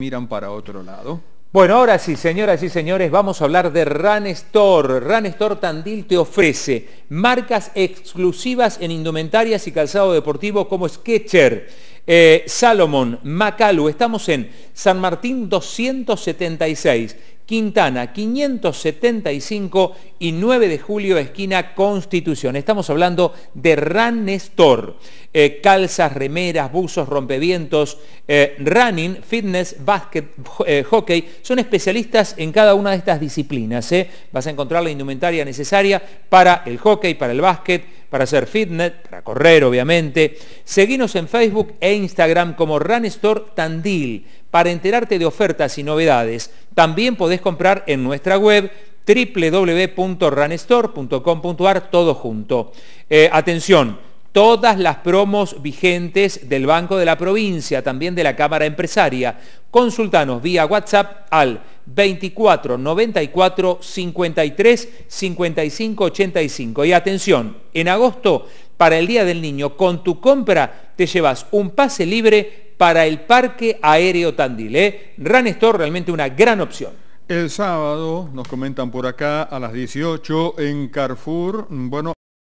miran para otro lado. Bueno, ahora sí, señoras y señores, vamos a hablar de Run Store. Run Store Tandil te ofrece marcas exclusivas en indumentarias y calzado deportivo como Sketcher, eh, Salomon, Macalu. Estamos en San Martín 276 Quintana 575 y 9 de julio esquina Constitución. Estamos hablando de Run Store. Eh, calzas, remeras, buzos, rompevientos, eh, running, fitness, básquet, eh, hockey. Son especialistas en cada una de estas disciplinas. Vas a encontrar la indumentaria necesaria para el hockey, para el básquet, para hacer fitness, para correr obviamente. Seguinos en Facebook e Instagram como Run Store Tandil para enterarte de ofertas y novedades. También podés comprar en nuestra web www.runstore.com.ar todo junto. Eh, atención, todas las promos vigentes del Banco de la Provincia, también de la Cámara Empresaria. Consultanos vía WhatsApp al 24 94 53 55 85. Y atención, en agosto, para el Día del Niño, con tu compra te llevas un pase libre para el Parque Aéreo Tandil. ¿eh? realmente una gran opción. El sábado, nos comentan por acá, a las 18 en Carrefour, bueno,